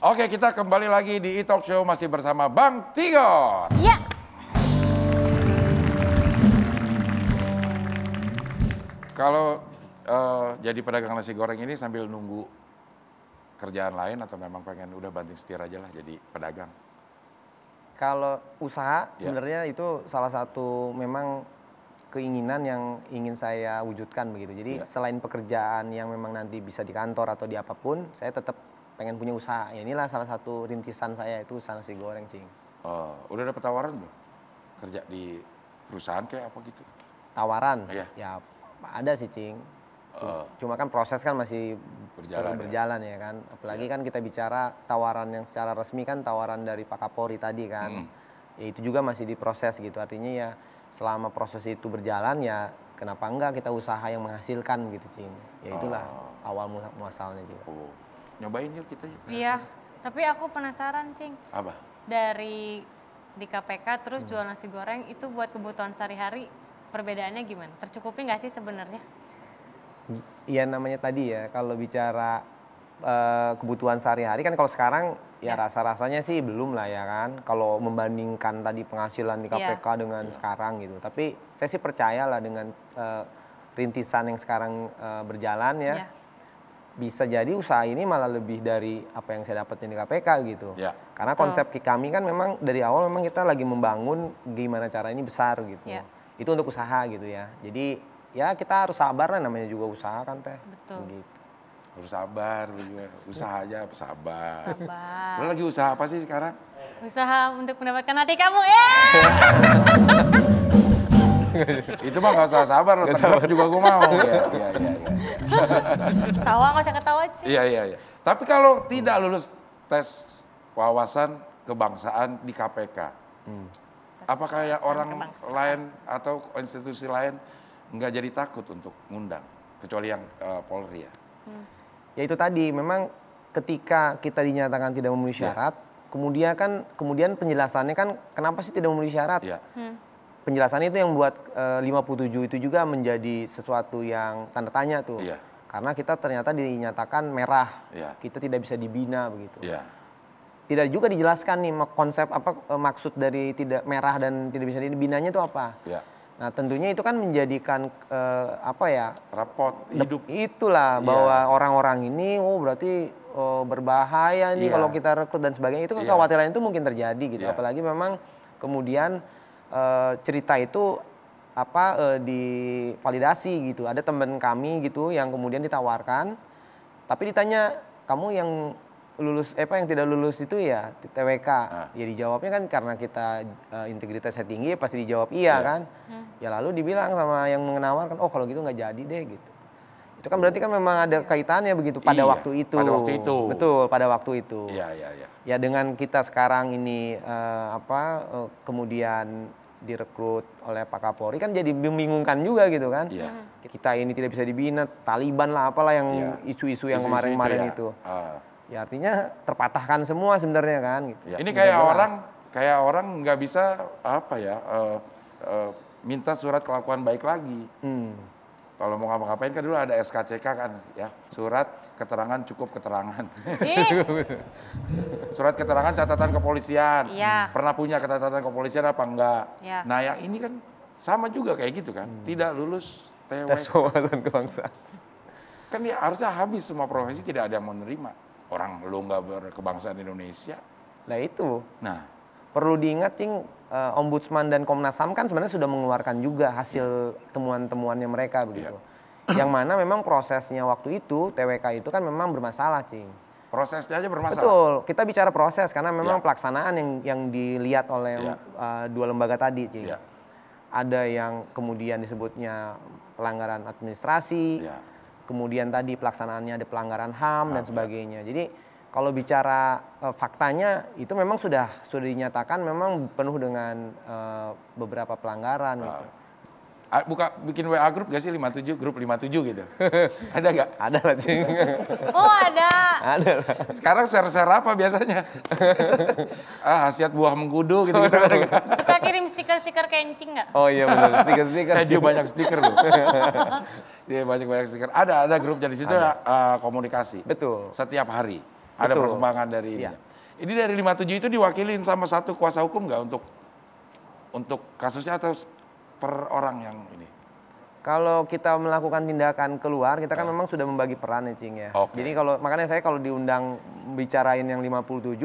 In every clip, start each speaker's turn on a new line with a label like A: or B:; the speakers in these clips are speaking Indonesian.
A: Oke, kita kembali lagi di e-talk show masih bersama Bang Tigor. Iya. Kalau uh, jadi pedagang nasi goreng ini sambil nunggu kerjaan lain atau memang pengen udah banting setir aja lah jadi pedagang?
B: Kalau usaha ya. sebenarnya itu salah satu memang keinginan yang ingin saya wujudkan begitu. Jadi ya. selain pekerjaan yang memang nanti bisa di kantor atau di apapun, saya tetap pengen punya usaha. Ya inilah salah satu rintisan saya itu usaha nasi goreng, Cing. Uh, udah dapat tawaran belum? Kerja di perusahaan kayak apa gitu? Tawaran? Iya. Ya ada sih, Cing. Cuma, uh, oh. cuma kan proses kan masih berjalan, ya. berjalan ya. kan. Apalagi ya. kan kita bicara tawaran yang secara resmi kan tawaran dari Pak Kapolri tadi kan. Hmm. Ya, itu juga masih diproses gitu. Artinya ya selama proses itu berjalan ya kenapa enggak kita usaha yang menghasilkan gitu, Cing. Ya itulah uh, awal muasalnya juga. Uh nyobain yuk kita yuk. Iya, tapi aku penasaran cing. Apa? Dari di KPK terus hmm. jual nasi goreng itu buat kebutuhan sehari-hari perbedaannya gimana? Tercukupi nggak sih sebenarnya? Iya namanya tadi ya kalau bicara eh, kebutuhan sehari-hari kan kalau sekarang ya, ya. rasa-rasanya sih belum lah ya kan kalau membandingkan tadi penghasilan di KPK ya. dengan ya. sekarang gitu. Tapi saya sih percayalah dengan uh, rintisan yang sekarang uh, berjalan ya. ya bisa jadi usaha ini malah lebih dari apa yang saya dapetin di KPK gitu. Ya. Karena konsep oh. kami kan memang dari awal memang kita lagi membangun gimana cara ini besar gitu. Ya. Itu untuk usaha gitu ya. Jadi ya kita harus sabar lah namanya juga usaha kan teh. Betul. Gitu.
A: Harus sabar, usaha aja sabar. Sabar. Lo lagi usaha apa sih sekarang? Usaha untuk mendapatkan hati kamu ya. itu mah gak usah sabar loh, tegak juga gue mau. Iya, iya, iya. iya, iya, iya. Tawa gak usah ketawa sih. Iya, iya, iya. Tapi kalau tidak lulus tes wawasan kebangsaan di KPK, hmm. apakah ya orang lain atau institusi lain nggak jadi takut untuk ngundang? Kecuali yang uh, Polri ya.
B: Hmm. Ya itu tadi, memang ketika kita dinyatakan tidak memenuhi ya. syarat, ya. kemudian kan kemudian penjelasannya kan kenapa sih tidak memenuhi syarat? Ya. Hmm penjelasan itu yang membuat e, 57 itu juga menjadi sesuatu yang tanda tanya tuh. Iya. Karena kita ternyata dinyatakan merah, Iya. kita tidak bisa dibina begitu. Iya. Tidak juga dijelaskan nih konsep apa e, maksud dari tidak merah dan tidak bisa dibinanya itu apa. Iya. Nah tentunya itu kan menjadikan e, apa ya? repot. hidup. Itulah iya. bahwa orang-orang ini oh berarti oh, berbahaya nih iya. kalau kita rekrut dan sebagainya itu iya. kekhawatiran itu mungkin terjadi gitu. Apalagi memang kemudian uh, cerita itu apa uh, divalidasi gitu. Ada teman kami gitu yang kemudian ditawarkan, tapi ditanya kamu yang lulus eh, apa yang tidak lulus itu ya TWK. jadi ah. Ya dijawabnya kan karena kita uh, integritasnya tinggi pasti dijawab iya yeah. kan. Hmm. Ya lalu dibilang sama yang menawarkan, "Oh, kalau gitu nggak jadi deh." gitu. Itu kan berarti kan memang ada kaitannya begitu pada iya, waktu itu. Pada waktu itu. Betul, pada waktu itu. Iya, iya, iya. Ya dengan kita sekarang ini uh, apa uh, kemudian direkrut oleh Pak Kapolri kan jadi membingungkan juga gitu kan. Ya. Kita ini tidak bisa dibina, Taliban lah apalah yang iya. isu-isu ya. yang kemarin-kemarin itu. Ya. itu.
A: Uh. Ah. ya artinya
B: terpatahkan semua sebenarnya kan gitu. Ya. Ini kayak orang
A: kayak orang nggak bisa apa ya uh, uh, minta surat kelakuan baik lagi. Hmm kalau mau ngapa-ngapain kan dulu ada SKCK kan ya surat keterangan cukup keterangan iya. surat keterangan catatan kepolisian ya. pernah punya catatan kepolisian apa enggak ya. nah yang ini kan sama juga kayak gitu kan hmm. tidak lulus TW tes wawasan kebangsaan kan ya harusnya habis semua profesi tidak ada yang menerima orang lu nggak berkebangsaan Indonesia nah itu nah
B: perlu diingat cing uh, ombudsman dan Komnas Ham kan sebenarnya sudah mengeluarkan juga hasil temuan-temuannya mereka iya. begitu. Yeah. Yang mana memang prosesnya waktu itu TWK itu kan memang bermasalah, Cing.
A: Prosesnya aja bermasalah. Betul,
B: kita bicara proses karena memang yeah. pelaksanaan yang yang dilihat oleh yeah. Iya. uh, dua lembaga tadi, Cing. Yeah. Ada yang kemudian disebutnya pelanggaran administrasi, yeah. kemudian tadi pelaksanaannya ada pelanggaran HAM HAM dan iya. sebagainya. Yeah. Jadi kalau bicara uh, faktanya itu memang sudah sudah dinyatakan memang penuh dengan uh, beberapa pelanggaran uh. gitu.
A: Buka bikin WA grup gak sih 57 grup 57 gitu. ada gak? Ada lah cing. oh ada. Ada lah. Sekarang share-share apa biasanya? ah hasiat buah mengkudu gitu gitu ada Suka kirim stiker-stiker kencing gak? Oh iya benar stiker-stiker. Eh, dia banyak stiker loh. dia banyak banyak stiker. Ada ada grup di situ ada. Uh, komunikasi. Betul. Setiap hari. Ada perkembangan dari iya. ini. Ya. Ini dari 57 itu diwakilin sama satu kuasa hukum nggak untuk untuk kasusnya atau per orang yang ini?
B: Kalau kita melakukan tindakan keluar, kita kan oh. memang sudah membagi peran ya Cing ya. Okay. Jadi kalau makanya saya kalau diundang bicarain yang 57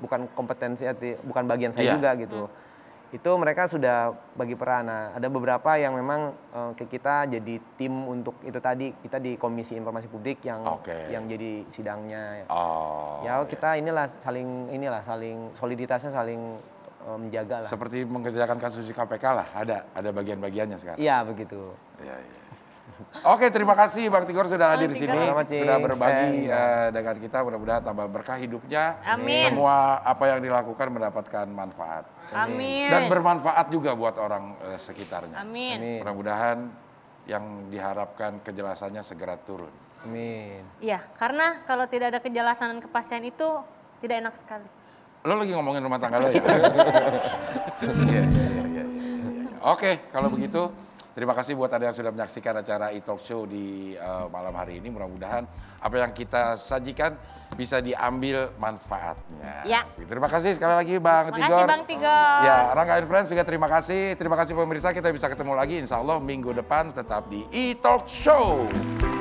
B: bukan kompetensi bukan bagian saya yeah. juga gitu. Hmm itu mereka sudah bagi peran. Nah, ada beberapa yang memang uh, ke kita jadi tim untuk itu tadi kita di Komisi Informasi Publik yang okay. yang jadi sidangnya. Oh. Ya iya. kita inilah saling inilah saling
A: soliditasnya saling eh, menjaga lah. Seperti mengerjakan kasus di KPK lah, ada ada bagian-bagiannya sekarang. Iya begitu. Iya, iya. Oke, terima kasih Bang Tigor sudah hadir di sini, sudah berbagi uh, dengan kita. Mudah-mudahan tambah berkah hidupnya. Amin. Semua apa yang dilakukan mendapatkan manfaat. Amin. Dan bermanfaat juga buat orang uh, sekitarnya. Amin. Amin. Mudah-mudahan yang diharapkan kejelasannya segera turun. Amin.
B: Iya, karena kalau tidak ada kejelasan dan kepastian itu tidak enak sekali.
A: Lo lagi ngomongin rumah tangga lo ya? Iya, iya, iya, iya, iya. Oke, kalau begitu Terima kasih buat Anda yang sudah menyaksikan acara e-talk show di uh, malam hari ini. Mudah-mudahan apa yang kita sajikan bisa diambil manfaatnya. Ya. Terima kasih sekali lagi Bang terima Tigor. Terima kasih Bang Tigor. Ya, Rangga and Friends juga terima kasih. Terima kasih pemirsa, kita bisa ketemu lagi insya Allah minggu depan tetap di e-talk show.